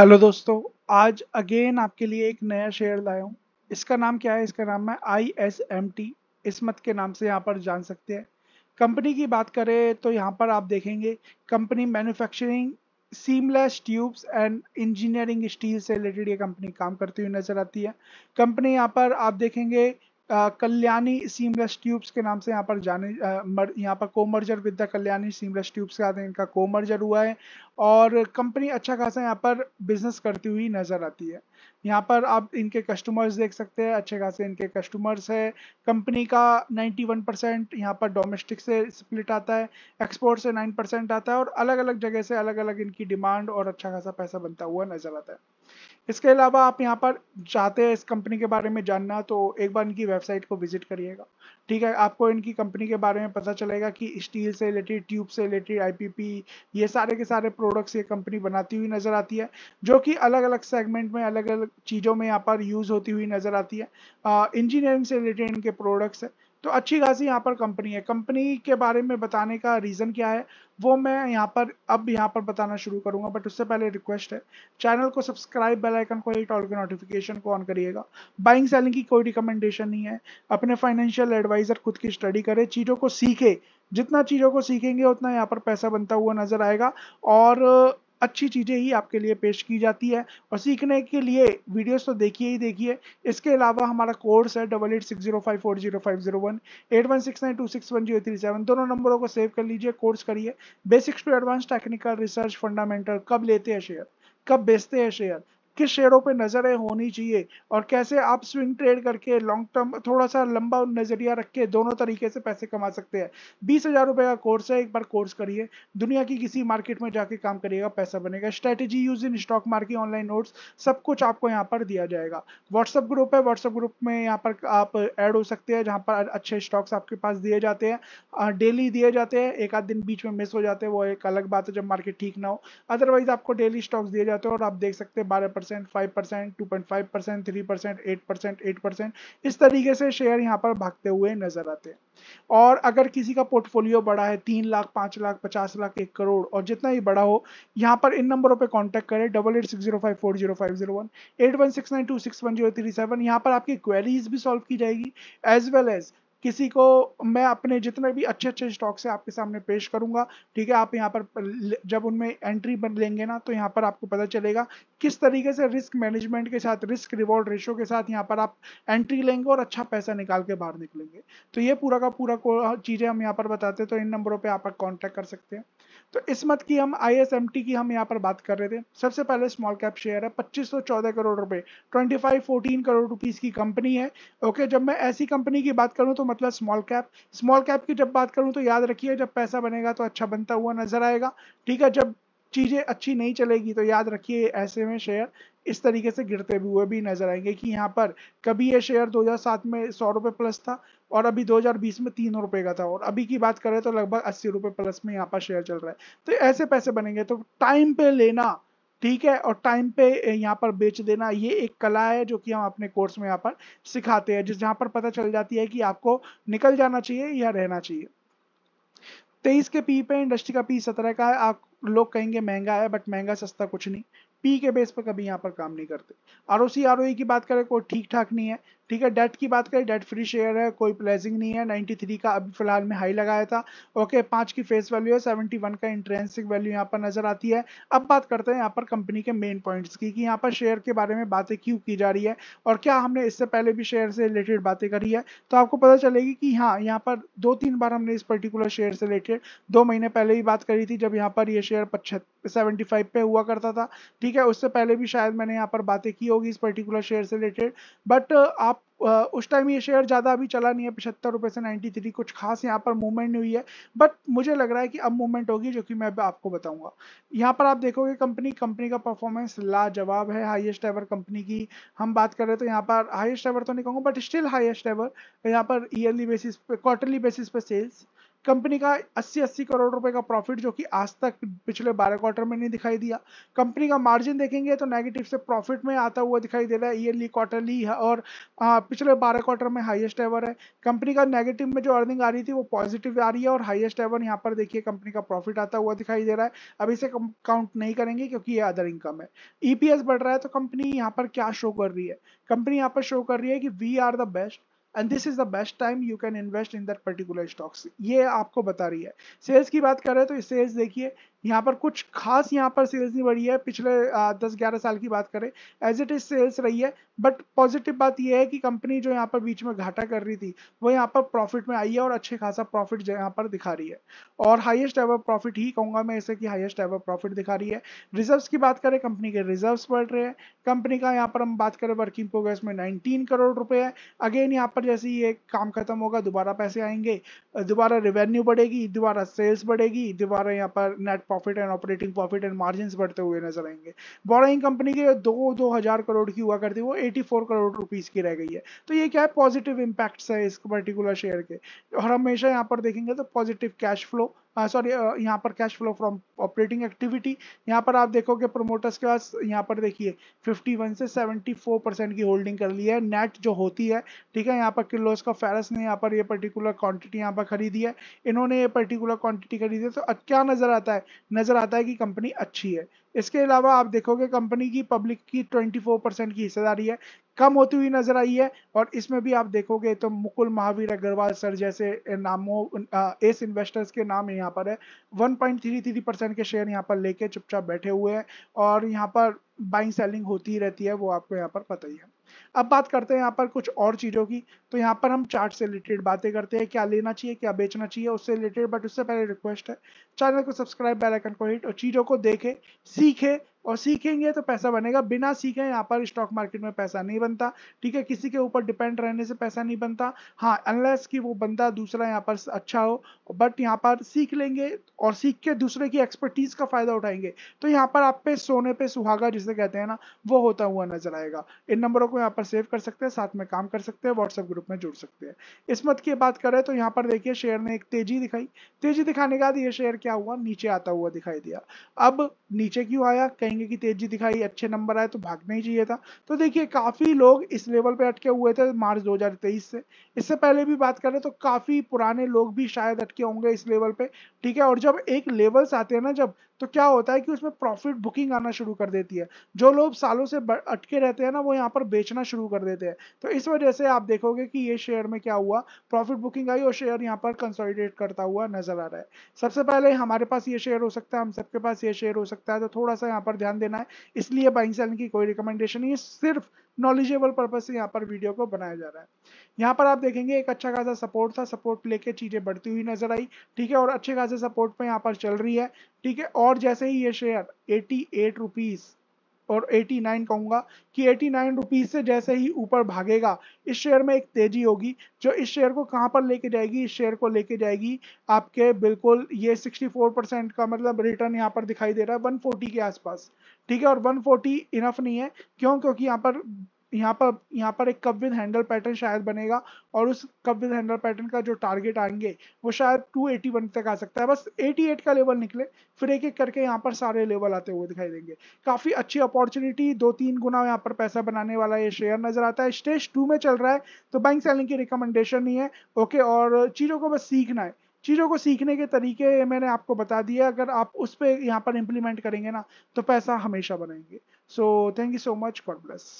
hello दोस्तों आज again आपके लिए एक नया शेयर लाया हूँ इसका नाम क्या है इसका नाम है आई एस एम टी इसमत के नाम से यहाँ पर जान सकते हैं कंपनी की बात करें तो यहाँ पर आप देखेंगे company manufacturing seamless tubes and engineering steel से रिलेटेड ये कंपनी काम करती हुई नजर आती है कंपनी यहाँ पर आप देखेंगे कल्याणी सीमलेस ट्यूब्स के नाम से यहाँ पर जाने यहाँ पर comerger with the Kalyani seamless tubes के आते हैं इनका कोमर्जर हुआ है और कंपनी अच्छा खासा यहाँ पर बिजनेस करती हुई नज़र आती है यहाँ पर आप इनके कस्टमर्स देख सकते हैं अच्छे खासे इनके कस्टमर्स है कंपनी का 91 परसेंट यहाँ पर डोमेस्टिक से स्प्लिट आता है एक्सपोर्ट से 9 परसेंट आता है और अलग अलग जगह से अलग अलग इनकी डिमांड और अच्छा खासा पैसा बनता हुआ नज़र आता है इसके अलावा आप यहाँ पर चाहते हैं इस कंपनी के बारे में जानना तो एक बार इनकी वेबसाइट को विजिट करिएगा ठीक है आपको इनकी कंपनी के बारे में पता चलेगा कि स्टील से रिलेटेड ट्यूब से रिलेटेड आईपीपी ये सारे के सारे प्रोडक्ट्स ये कंपनी बनाती हुई नज़र आती है जो कि अलग अलग सेगमेंट में अलग अलग चीज़ों में यहाँ पर यूज़ होती हुई नज़र आती है इंजीनियरिंग से रिलेटेड इनके प्रोडक्ट्स है तो अच्छी खासी यहाँ पर कंपनी है कंपनी के बारे में बताने का रीज़न क्या है वो मैं यहाँ पर अब यहाँ पर बताना शुरू करूँगा बट उससे पहले रिक्वेस्ट है चैनल को सब्सक्राइब बेल आइकन को हिट और के नोटिफिकेशन को ऑन करिएगा बाइंग सेलिंग की कोई रिकमेंडेशन नहीं है अपने फाइनेंशियल एडवाइज़र खुद की स्टडी करे चीज़ों को सीखे जितना चीज़ों को सीखेंगे उतना यहाँ पर पैसा बनता हुआ नज़र आएगा और अच्छी चीज़ें ही आपके लिए पेश की जाती है और सीखने के लिए वीडियोस तो देखिए ही देखिए इसके अलावा हमारा कोर्स है double eight six zero five four zero five zero one eight one six nine two six one zero three seven दोनों नंबरों को सेव कर लीजिए कोर्स करिए basics to advance technical research fundamental कब लेते हैं शेयर कब बेचते हैं शेयर किस शेयरों पे नज़रें होनी चाहिए और कैसे आप स्विंग ट्रेड करके लॉन्ग टर्म थोड़ा सा लंबा नज़रिया रख के दोनों तरीके से पैसे कमा सकते हैं बीस हज़ार रुपए का कोर्स है एक बार कोर्स करिए दुनिया की किसी मार्केट में जाके काम करिएगा पैसा बनेगा strategy use in stock market online notes सब कुछ आपको यहाँ पर दिया जाएगा व्हाट्सअप ग्रुप है व्हाट्सअप ग्रुप में यहाँ पर आप ऐड हो सकते हैं जहाँ पर अच्छे स्टॉक्स आपके पास दिए जाते हैं डेली दिए जाते हैं एक आध दिन बीच में मिस हो जाते हैं वो एक अलग बात है जब मार्केट ठीक ना हो अदरवाइज आपको डेली स्टॉक्स दिए जाते हैं और आप देख सकते हैं बारह percent five percent two point five percent three percent eight percent eight percent इस तरीके से शेयर यहाँ पर भागते हुए नजर आते हैं और अगर किसी का पोर्टफोलियो बड़ा है तीन लाख पांच लाख पचास लाख एक करोड़ और जितना ही बड़ा हो यहाँ पर इन नंबरों पर कॉन्टेक्ट करें double eight six zero five four zero five zero one eight one six nine two six one zero three seven यहाँ पर आपकी क्वेरीज भी सॉल्व की जाएगी एज वेल एज किसी को मैं अपने जितने भी अच्छे अच्छे स्टॉक्स है आपके सामने पेश करूंगा ठीक है आप यहाँ पर जब उनमें एंट्री बन लेंगे ना तो यहाँ पर आपको पता चलेगा किस तरीके से रिस्क मैनेजमेंट के साथ रिस्क रिवॉर्ड रेशो के साथ यहाँ पर आप एंट्री लेंगे और अच्छा पैसा निकाल के बाहर निकलेंगे तो ये पूरा का पूरा चीज़ें हम यहाँ पर बताते हैं तो इन नंबरों पर आप कॉन्टैक्ट कर सकते हैं तो इस मत की हम आई की हम यहाँ पर बात कर रहे थे सबसे पहले स्मॉल कैप शेयर है 2514 करोड़ रुपए 2514 करोड़ रुपीस की कंपनी है ओके जब मैं ऐसी कंपनी की बात करूँ तो मतलब स्मॉल कैप स्मॉल कैप की जब बात करूँ तो याद रखिए जब पैसा बनेगा तो अच्छा बनता हुआ नजर आएगा ठीक है जब चीज़ें अच्छी नहीं चलेगी तो याद रखिए ऐसे में शेयर इस तरीके से गिरते भी हुए भी नजर आएंगे कि यहाँ पर कभी ये शेयर 2007 में सौ रुपये प्लस था और अभी 2020 में तीन रुपए का था और अभी की बात करें तो लगभग अस्सी रुपये प्लस में यहाँ पर शेयर चल रहा है तो ऐसे पैसे बनेंगे तो टाइम पे लेना ठीक है और टाइम पे यहाँ पर बेच देना ये एक कला है जो कि हम अपने कोर्स में यहाँ पर सिखाते हैं जिस जहाँ पर पता चल जाती है कि आपको निकल जाना चाहिए या रहना चाहिए तेईस के पी पे इंडस्ट्री का पी सत्रह का है आप लोग कहेंगे महंगा है बट महंगा सस्ता कुछ नहीं पी के बेस पर कभी यहाँ पर काम नहीं करते R O C R O की बात करें कोई ठीक ठाक नहीं है ठीक है डेट की बात करें डेट फ्री शेयर है कोई प्लेजिंग नहीं है 93 का अभी फिलहाल में हाई लगाया था ओके पाँच की फेस वैल्यू है 71 का इंट्रेंसिक वैल्यू यहाँ पर नजर आती है अब बात करते हैं यहाँ पर कंपनी के मेन पॉइंट्स की कि यहाँ पर शेयर के बारे में बातें क्यों की जा रही है और क्या हमने इससे पहले भी शेयर से रिलेटेड बातें करी है तो आपको पता चलेगी कि हाँ यहाँ पर दो तीन बार हमने इस पर्टिकुलर शेयर से रिलेटेड दो महीने पहले ही बात करी थी जब यहाँ पर ये शेयर पचहत्तर सेवेंटी पे हुआ करता था ठीक ठीक है उससे पहले भी शायद मैंने यहाँ पर बातें की होगी इस पर्टिकुलर शेयर से रिलेटेड बट uh, आप uh, उस टाइम ये शेयर ज़्यादा अभी चला नहीं है पचहत्तर रुपये से 93 कुछ खास यहाँ पर मूवमेंट नहीं हुई है बट मुझे लग रहा है कि अब मूवमेंट होगी जो कि मैं आपको बताऊंगा यहाँ पर आप देखोगे कंपनी कंपनी का परफॉर्मेंस लाजवाब है हाईएस्ट एवर कंपनी की हम बात कर रहे तो यहाँ पर हाईएस्ट एवर तो नहीं कहूँगा बट स्टिल हाईएस्ट एवर यहाँ पर ईयरली बेसिस पे क्वार्टरली बेसिस पे सेल्स कंपनी का 80-80 करोड़ रुपए का प्रॉफिट जो कि आज तक पिछले 12 क्वार्टर में नहीं दिखाई दिया कंपनी का मार्जिन देखेंगे तो नेगेटिव से प्रॉफिट में आता हुआ दिखाई दे रहा है ईयरली क्वार्टरली है और आ, पिछले 12 क्वार्टर में हाईएस्ट एवर है कंपनी का नेगेटिव में जो अर्निंग आ रही थी वो पॉजिटिव आ रही है और हाइएस्ट एवर यहाँ पर देखिए कंपनी का प्रॉफिट आता हुआ दिखाई दे रहा है अब इसे काउंट नहीं करेंगे क्योंकि ये अदर इनकम है ई e बढ़ रहा है तो कंपनी यहाँ पर क्या शो कर रही है कंपनी यहाँ पर शो कर रही है कि we are the best and this is the best time you can invest in that particular stocks ये आपको बता रही है सेल्स की बात करें तो सेल्स देखिए यहाँ पर कुछ खास यहाँ पर सेल्स नहीं बढ़ी है पिछले दस ग्यारह साल की बात करें एज इट इज सेल्स रही है बट पॉजिटिव बात यह है कि कंपनी जो यहाँ पर बीच में घाटा कर रही थी वो यहाँ पर प्रॉफिट में आई है और अच्छे खासा प्रॉफिट यहाँ पर दिखा रही है और हाइएस्ट एवर प्रॉफिट ही कहूँगा मैं इसे कि हाइएस्ट एवर प्रॉफिट दिखा रही है रिजर्व्स की बात करें कंपनी के रिजर्व्स बढ़ रहे हैं कंपनी का यहाँ पर हम बात करें वर्किंग प्रोग्रेस में नाइनटीन करोड़ रुपए है अगेन यहाँ पर जैसे ये काम खत्म होगा दोबारा पैसे आएंगे दोबारा रेवेन्यू बढ़ेगी दोबारा सेल्स बढ़ेगी दोबारा यहाँ पर net profit and operating profit and margin बढ़ते हुए नजर आएंगे बोराइंग कंपनी के दो दो हजार करोड़ की हुआ करती है वो एटी फोर करोड़ रुपीज की रह गई है तो ये क्या है पॉजिटिव इम्पैक्ट है इस पर्टिकुलर शेयर के और हमेशा यहाँ पर देखेंगे तो पॉजिटिव कैश फ्लो सॉरी हाँ, यहाँ पर cash flow from operating activity यहाँ पर आप देखोगे प्रोमोटर्स के पास यहाँ पर देखिए 51 से 74 परसेंट की होल्डिंग कर ली है नेट जो होती है ठीक है यहाँ पर किलोस का फेरस ने यहाँ पर ये पर्टिकुलर क्वांटिटी यहाँ पर खरीदी है इन्होंने ये पर्टिकुलर क्वांटिटी खरीदी है तो क्या नज़र आता है नज़र आता है कि कंपनी अच्छी है इसके अलावा आप देखोगे कंपनी की पब्लिक की 24 परसेंट की हिस्सेदारी है कम होती हुई नजर आई है और इसमें भी आप देखोगे तो मुकुल महावीर अग्रवाल सर जैसे नामों एस इन्वेस्टर्स के नाम यहाँ पर है 1.33 परसेंट के शेयर यहाँ पर लेके चुपचाप बैठे हुए हैं और यहाँ पर बाइंग सेलिंग होती ही रहती है वो आपको यहाँ पर पता ही है अब बात करते हैं यहाँ पर कुछ और चीज़ों की तो यहाँ पर हम चार्ट से रिलेटेड बातें करते हैं क्या लेना चाहिए क्या बेचना चाहिए उससे रिलेटेड बट उससे पहले रिक्वेस्ट है चैनल को सब्सक्राइब बेल आइकन को हिट और चीज़ों को देखे सीखे और सीखेंगे तो पैसा बनेगा बिना सीखे यहाँ पर स्टॉक मार्केट में पैसा नहीं बनता ठीक है किसी के ऊपर डिपेंड रहने से पैसा नहीं बनता हाँ अनलेस कि वो बंदा दूसरा यहाँ पर अच्छा हो बट यहाँ पर सीख लेंगे और सीख के दूसरे की एक्सपर्टीज का फायदा उठाएंगे तो यहाँ पर आप पे सोने पे सुहागा जिसे कहते हैं ना वो होता हुआ नजर आएगा इन नंबरों को यहाँ पर सेव कर सकते हैं साथ में काम कर सकते हैं व्हाट्सएप ग्रुप में जुड़ सकते हैं इस मत की बात करें तो यहाँ पर देखिए शेयर ने एक तेजी दिखाई तेजी दिखाने के बाद ये शेयर क्या हुआ नीचे आता हुआ दिखाई दिया अब नीचे क्यों आया कहीं कहेंगे कि तेजी दिखाई अच्छे नंबर आए तो भागना ही चाहिए था तो देखिए काफ़ी लोग इस लेवल पे अटके हुए थे मार्च 2023 से इससे पहले भी बात करें तो काफ़ी पुराने लोग भी शायद अटके होंगे इस लेवल पे ठीक है और जब एक लेवल्स आते हैं ना जब तो क्या होता है कि उसमें प्रॉफिट बुकिंग आना शुरू कर देती है जो लोग सालों से अटके रहते हैं ना वो यहाँ पर बेचना शुरू कर देते हैं तो इस वजह से आप देखोगे कि ये शेयर में क्या हुआ प्रॉफिट बुकिंग आई और शेयर यहाँ पर कंसोलिडेट करता हुआ नजर आ रहा है सबसे पहले हमारे पास ये शेयर हो सकता है हम सबके पास ये शेयर हो सकता है तो थोड़ा सा यहाँ पर ध्यान देना है इसलिए बाइंग सेलिंग की कोई रिकमेंडेशन नहीं है सिर्फ नॉलेजेबल पर्पज से यहाँ पर वीडियो को बनाया जा रहा है यहाँ पर आप देखेंगे एक अच्छा खासा सपोर्ट था सपोर्ट लेके चीज़ें बढ़ती हुई नजर आई ठीक है और अच्छे खासे सपोर्ट पर यहाँ पर चल रही है ठीक है और जैसे ही ये शेयर एटी एट रुपीज़ और 89 कहूंगा कि 89 नाइन से जैसे ही ऊपर भागेगा इस शेयर में एक तेजी होगी जो इस शेयर को कहां पर लेके जाएगी इस शेयर को लेके जाएगी आपके बिल्कुल ये 64 परसेंट का मतलब रिटर्न यहाँ पर दिखाई दे रहा है 140 के आसपास ठीक है और 140 इनफ नहीं है क्यों क्योंकि यहाँ पर यहाँ पर यहाँ पर एक कप विद हैंडल पैटर्न शायद बनेगा और उस कप विद हैंडल पैटर्न का जो टारगेट आएंगे वो शायद 281 तक आ सकता है बस 88 का लेवल निकले फिर एक एक करके यहाँ पर सारे लेवल आते हुए दिखाई देंगे काफ़ी अच्छी अपॉर्चुनिटी दो तीन गुना यहाँ पर पैसा बनाने वाला ये शेयर नजर आता है स्टेज टू में चल रहा है तो बैंक सेलिंग की रिकमेंडेशन नहीं है ओके और चीज़ों को बस सीखना है चीज़ों को सीखने के तरीके मैंने आपको बता दिया अगर आप उस पर यहाँ पर इम्प्लीमेंट करेंगे ना तो पैसा हमेशा बनाएंगे so thank you so much God bless